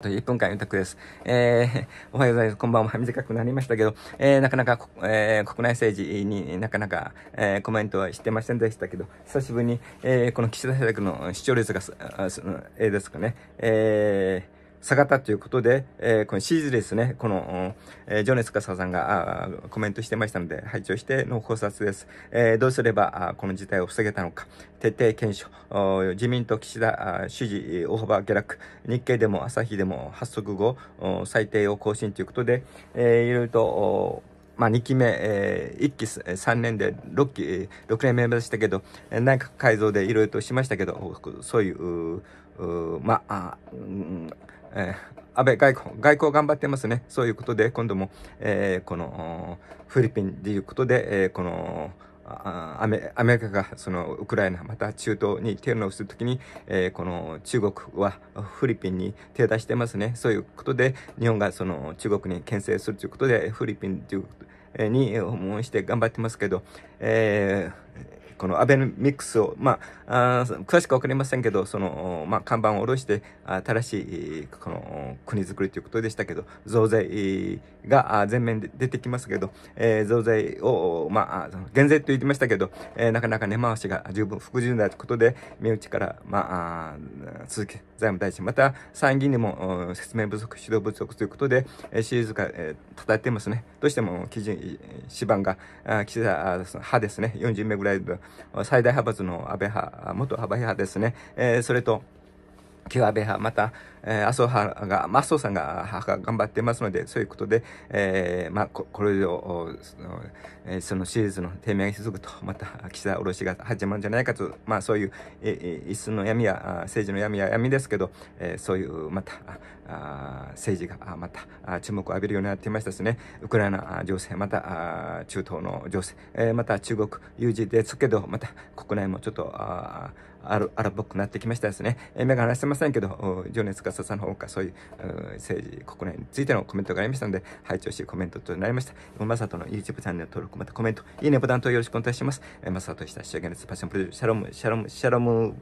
と1分間ゆたです。えー、おはようございます。こんばんは。短くなりましたけど、えー、なかなか、えー、国内政治になかなか、えー、コメントはしてませんでしたけど、久しぶりに、えー、この岸田政策の視聴率が、えー、ですかね、えー、下がったということで、えー、このシーズですね、この、えー、ジョネスカサさんがコメントしてましたので、拝聴しての考察です。えー、どうすればこの事態を防げたのか、徹底検証、自民党岸田支持大幅下落、日経でも朝日でも発足後、最低を更新ということで、えー、いろいろと、まあ、2期目、えー、1期3年で6期、6年目でしたけど、内閣改造でいろいろとしましたけど、そういう、うまあ、うん、えー安倍外交、外交頑張ってますね。そういうことで、今度も、えー、この、フィリピンということで、えー、この、アメアメリカがそのウクライナまた中東に手を伸するときに、えー、この中国はフィリピンに手出してますねそういうことで日本がその中国に牽制するということでフィリピンというに訪問して頑張ってますけど、えー、このアベノミクスを、まあ、あ詳しくわかりませんけど、その、まあ、看板を下ろして、新しい、この、国づくりということでしたけど、増税が全面で出てきますけど、えー、増税を、まあ、減税と言ってましたけど、えー、なかなか根回しが十分不十分だということで、身内から、まあ、続け財務大臣、また参議院でも説明不足、指導不足ということで、シリーズが、えー、叩いてますね。どうしても基準、指番が、岸田派ですね、40名ぐらいの最大派閥の安倍派、元閥派ですね、えー、それと、キュアベ派、また、えー、麻生派が、麻生さんが、派が頑張ってますので、そういうことで、えー、まあ、これ以上、その、えー、そのシリーズの低迷が続くと、また、岸田おろしが始まるんじゃないかと、まあ、そういう、え一寸の闇や、政治の闇や闇ですけど、えー、そういう、また、あ政治が、また、注目を浴びるようになっていましたですね、ウクライナ情勢、また、中東の情勢、えー、また中国有事ですけど、また、国内もちょっと、ああアラっぽくなってきましたですね。えー、目が離せませんけど、情熱かささの方か、そういう政治、国内についてのコメントがありましたので、拝聴しコメントとなりました。まさとの YouTube チャンネル登録、またコメント、いいねボタンとよろしくお願いします。まさとした証です。パッションプロシャロム、シャロム、シャロム、